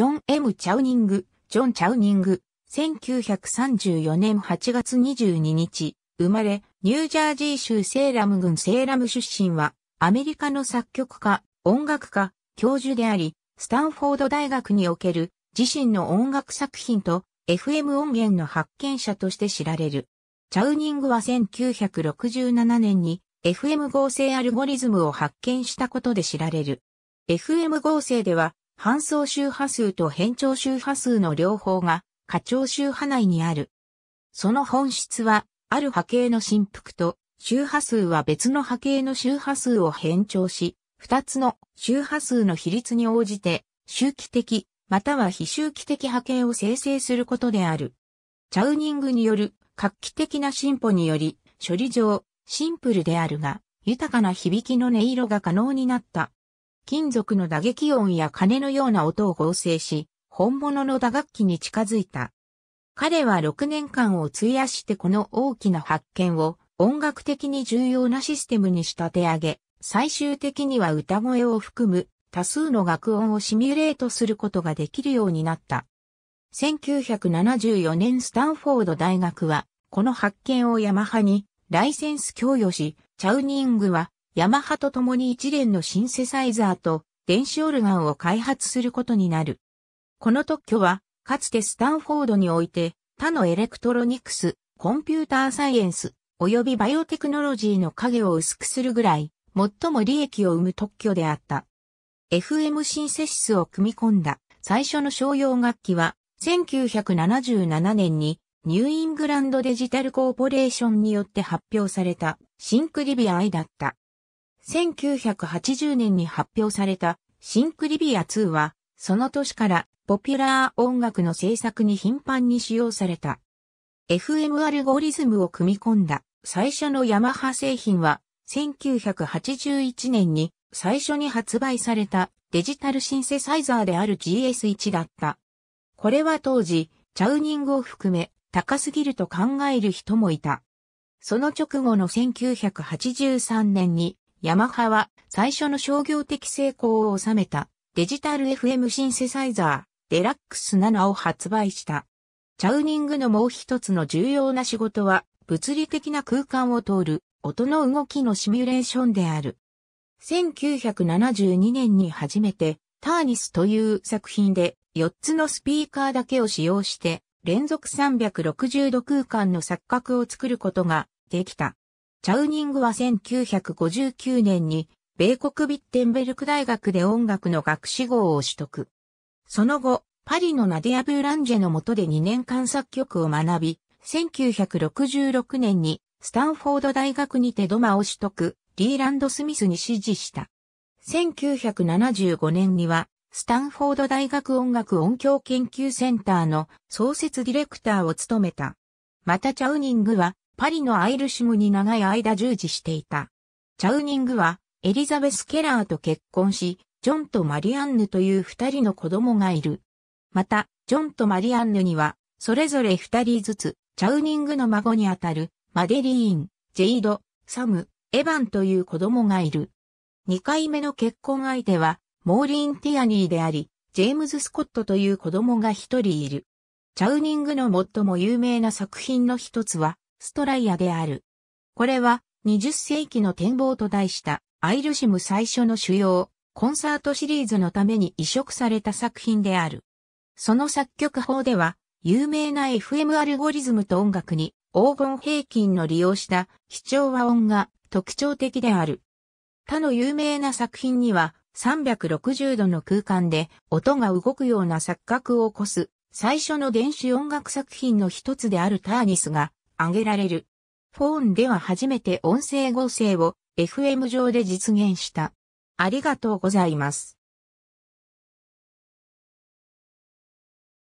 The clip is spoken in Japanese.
ジョン・ M・ チャウニング、ジョン・チャウニング、1934年8月22日、生まれ、ニュージャージー州セーラム郡セーラム出身は、アメリカの作曲家、音楽家、教授であり、スタンフォード大学における自身の音楽作品と FM 音源の発見者として知られる。チャウニングは1967年に FM 合成アルゴリズムを発見したことで知られる。FM 合成では搬送周波数と変調周波数の両方が過調周波内にある。その本質は、ある波形の振幅と、周波数は別の波形の周波数を変調し、二つの周波数の比率に応じて、周期的、または非周期的波形を生成することである。チャウニングによる画期的な進歩により、処理上、シンプルであるが、豊かな響きの音色が可能になった。金属の打撃音や鐘のような音を合成し、本物の打楽器に近づいた。彼は6年間を費やしてこの大きな発見を音楽的に重要なシステムに仕立て上げ、最終的には歌声を含む多数の楽音をシミュレートすることができるようになった。1974年スタンフォード大学は、この発見をヤマハにライセンス供与し、チャウニングはヤマハと共に一連のシンセサイザーと電子オルガンを開発することになる。この特許は、かつてスタンフォードにおいて、他のエレクトロニクス、コンピューターサイエンス、及びバイオテクノロジーの影を薄くするぐらい、最も利益を生む特許であった。FM シンセシスを組み込んだ最初の商用楽器は、1977年にニューイングランドデジタルコーポレーションによって発表されたシンクリビアイだった。1980年に発表されたシンクリビア2は、その年からポピュラー音楽の制作に頻繁に使用された。FM アルゴリズムを組み込んだ最初のヤマハ製品は、1981年に最初に発売されたデジタルシンセサイザーである GS1 だった。これは当時、チャウニングを含め高すぎると考える人もいた。その直後の1983年にヤマハは最初の商業的成功を収めたデジタル FM シンセサイザーデラックス7を発売した。チャウニングのもう一つの重要な仕事は物理的な空間を通る音の動きのシミュレーションである。1972年に初めてターニスという作品で4つのスピーカーだけを使用して連続360度空間の錯覚を作ることができた。チャウニングは1959年に、米国ビッテンベルク大学で音楽の学士号を取得。その後、パリのナディア・ブーランジェの下で2年間作曲を学び、1966年にスタンフォード大学にてドマを取得、リーランド・スミスに指示した。1975年には、スタンフォード大学音楽音響研究センターの創設ディレクターを務めた。またチャウニングは、パリのアイルシムに長い間従事していた。チャウニングは、エリザベス・ケラーと結婚し、ジョンとマリアンヌという二人の子供がいる。また、ジョンとマリアンヌには、それぞれ二人ずつ、チャウニングの孫にあたる、マデリーン、ジェイド、サム、エヴァンという子供がいる。二回目の結婚相手は、モーリーン・ティアニーであり、ジェームズ・スコットという子供が一人いる。チャウニングの最も有名な作品の一つは、ストライアである。これは20世紀の展望と題したアイルシム最初の主要コンサートシリーズのために移植された作品である。その作曲法では有名な FM アルゴリズムと音楽に黄金平均の利用した貴重和音が特徴的である。他の有名な作品には360度の空間で音が動くような錯覚を起こす最初の電子音楽作品の一つであるターニスがあげられる。フォーンでは初めて音声合成を FM 上で実現した。ありがとうございます。